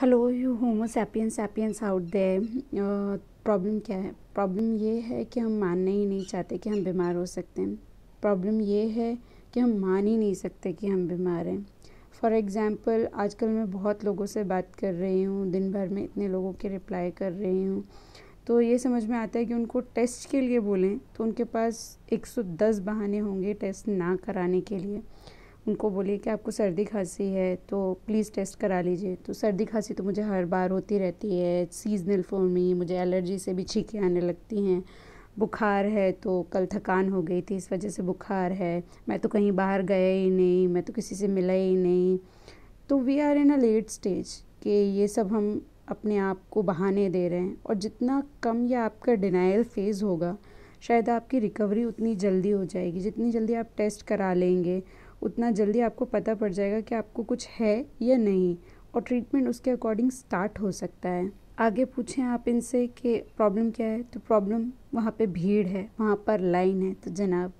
hello you homo sapiens sapiens out the problem क्या है problem ये है कि हम मानना ही नहीं चाहते कि हम बीमार हो सकते हैं प्रॉब्लम ये है कि हम मान ही नहीं सकते कि हम बीमार हैं फॉर एग्ज़ाम्पल आजकल मैं बहुत लोगों से बात कर रही हूँ दिन भर में इतने लोगों के रिप्लाई कर रही हूँ तो ये समझ में आता है कि उनको टेस्ट के लिए बोलें तो उनके पास 110 बहाने होंगे टेस्ट ना कराने के लिए उनको बोलिए कि आपको सर्दी खांसी है तो प्लीज़ टेस्ट करा लीजिए तो सर्दी खांसी तो मुझे हर बार होती रहती है सीजनल फॉर में मुझे एलर्जी से भी छीकें आने लगती हैं बुखार है तो कल थकान हो गई थी इस वजह से बुखार है मैं तो कहीं बाहर गया ही नहीं मैं तो किसी से मिला ही नहीं तो we are in a late stage कि ये सब हम अपने आप को बहाने दे रहे हैं और जितना कम या आपका डिनाइल फेज़ होगा शायद आपकी रिकवरी उतनी जल्दी हो जाएगी जितनी जल्दी आप टेस्ट करा लेंगे उतना जल्दी आपको पता पड़ जाएगा कि आपको कुछ है या नहीं और ट्रीटमेंट उसके अकॉर्डिंग स्टार्ट हो सकता है आगे पूछें आप इनसे कि प्रॉब्लम क्या है तो प्रॉब्लम वहाँ पे भीड़ है वहाँ पर लाइन है तो जनाब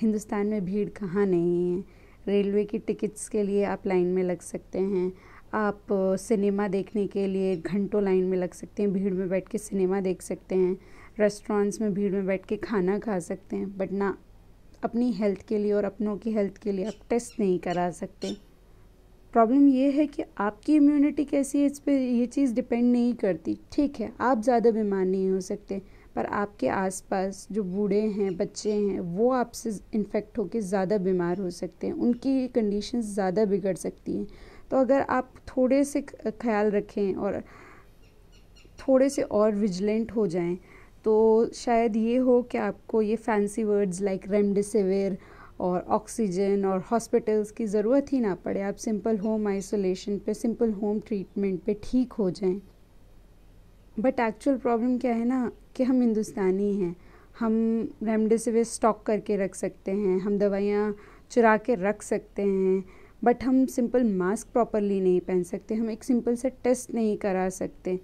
हिंदुस्तान में भीड़ कहाँ नहीं है रेलवे की टिकट्स के लिए आप लाइन में लग सकते हैं आप सिनेमा देखने के लिए घंटों लाइन में लग सकते हैं भीड़ में बैठ के सिनेमा देख सकते हैं रेस्टोरेंट्स में भीड़ में बैठ के खाना खा सकते हैं बट ना अपनी हेल्थ के लिए और अपनों की हेल्थ के लिए आप टेस्ट नहीं करा सकते प्रॉब्लम ये है कि आपकी इम्यूनिटी कैसी है इस पर ये चीज़ डिपेंड नहीं करती ठीक है आप ज़्यादा बीमार नहीं हो सकते पर आपके आसपास जो बूढ़े हैं बच्चे हैं वो आपसे इन्फेक्ट होकर ज़्यादा बीमार हो सकते हैं उनकी कंडीशन ज़्यादा बिगड़ सकती हैं तो अगर आप थोड़े से ख्याल रखें और थोड़े से और विजिलेंट हो जाएं तो शायद ये हो कि आपको ये फैंसी वर्ड्स लाइक रेमडेसिविर और ऑक्सीजन और हॉस्पिटल्स की ज़रूरत ही ना पड़े आप सिंपल होम आइसोलेशन पे सिंपल होम ट्रीटमेंट पे ठीक हो जाएं बट एक्चुअल प्रॉब्लम क्या है ना कि हम हिंदुस्तानी हैं हम रेमडेसिविर स्टॉक करके रख सकते हैं हम दवाइयाँ चुरा के रख सकते हैं बट हम सिंपल मास्क प्रॉपरली नहीं पहन सकते हम एक सिंपल सा टेस्ट नहीं करा सकते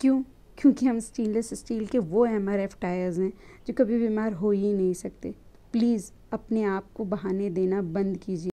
क्यों क्योंकि हम स्टेनलेस स्टील के वो एम आर एफ टायर्स हैं जो कभी बीमार हो ही नहीं सकते प्लीज़ अपने आप को बहाने देना बंद कीजिए